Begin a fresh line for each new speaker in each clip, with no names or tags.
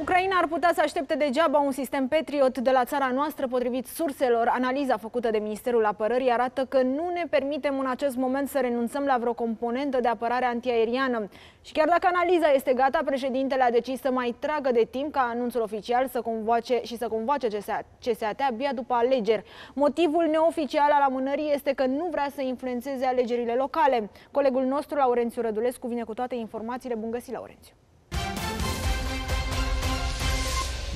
Ucraina ar putea să aștepte degeaba un sistem Patriot de la țara noastră, potrivit surselor. Analiza făcută de Ministerul Apărării arată că nu ne permitem în acest moment să renunțăm la vreo componentă de apărare antiaeriană. Și chiar dacă analiza este gata, președintele a decis să mai tragă de timp ca anunțul oficial să convoace și să convoace CSAT abia după alegeri. Motivul neoficial al amânării este că nu vrea să influențeze alegerile locale. Colegul nostru, Laurențiu Rădulescu, vine cu toate informațiile. Bun găsit, Laurențiu!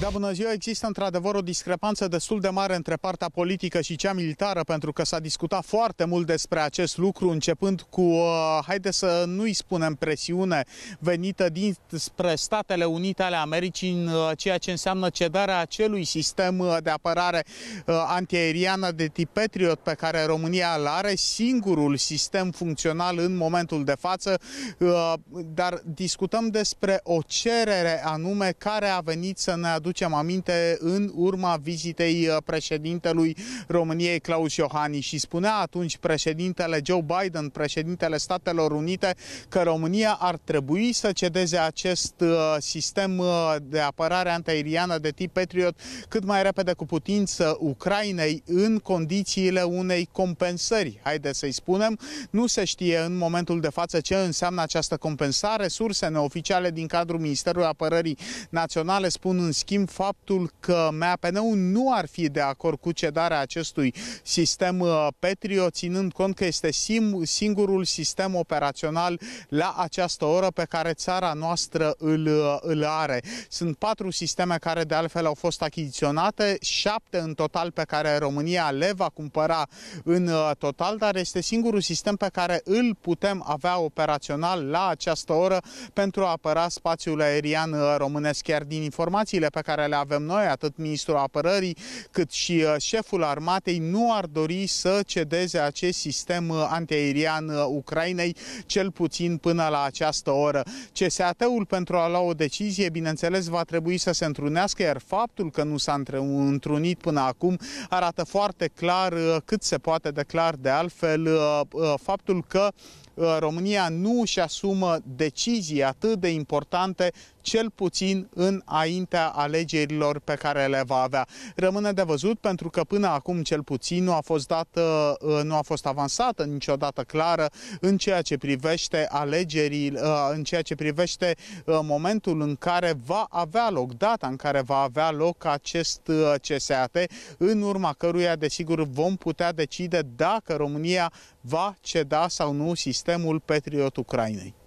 Da, bună ziua. Există într-adevăr o discrepanță destul de mare între partea politică și cea militară, pentru că s-a discutat foarte mult despre acest lucru, începând cu, uh, haide să nu-i spunem presiune, venită dinspre Statele Unite ale Americii, în uh, ceea ce înseamnă cedarea acelui sistem uh, de apărare uh, antiaeriană de tip Patriot pe care România îl are, singurul sistem funcțional în momentul de față, uh, dar discutăm despre o cerere anume care a venit să ne aducă aducem aminte în urma vizitei uh, președintelui României Claus Iohannis și spunea atunci președintele Joe Biden, președintele Statelor Unite, că România ar trebui să cedeze acest uh, sistem uh, de apărare antiaeriană de tip Patriot cât mai repede cu putință Ucrainei în condițiile unei compensări, haideți să-i spunem. Nu se știe în momentul de față ce înseamnă această compensare. Surse neoficiale din cadrul Ministerului Apărării Naționale spun în schimb reamintim faptul că MAPN-ul nu ar fi de acord cu cedarea acestui sistem uh, Petrio, ținând cont că este sim, singurul sistem operațional la această oră pe care țara noastră îl, uh, îl are. Sunt patru sisteme care de altfel au fost achiziționate, șapte în total pe care România le va cumpăra în uh, total, dar este singurul sistem pe care îl putem avea operațional la această oră pentru a apăra spațiul aerian românesc. Chiar din informațiile pe care le avem noi, atât ministrul apărării cât și uh, șeful armatei, nu ar dori să cedeze acest sistem uh, antiaerian uh, Ucrainei, cel puțin până la această oră. CSAT-ul pentru a lua o decizie, bineînțeles, va trebui să se întrunească, iar faptul că nu s-a întrunit până acum arată foarte clar, cât se poate declar de altfel, faptul că România nu își asumă decizii atât de importante cel puțin înaintea alegerilor pe care le va avea. Rămâne de văzut pentru că până acum cel puțin nu a fost, dată, uh, nu a fost avansată niciodată clară în ceea ce privește alegerii, uh, în ceea ce privește uh, momentul în care va avea loc, data în care va avea loc acest CSAT, în urma căruia, desigur, vom putea decide dacă România va ceda sau nu sistemul Patriot Ucrainei.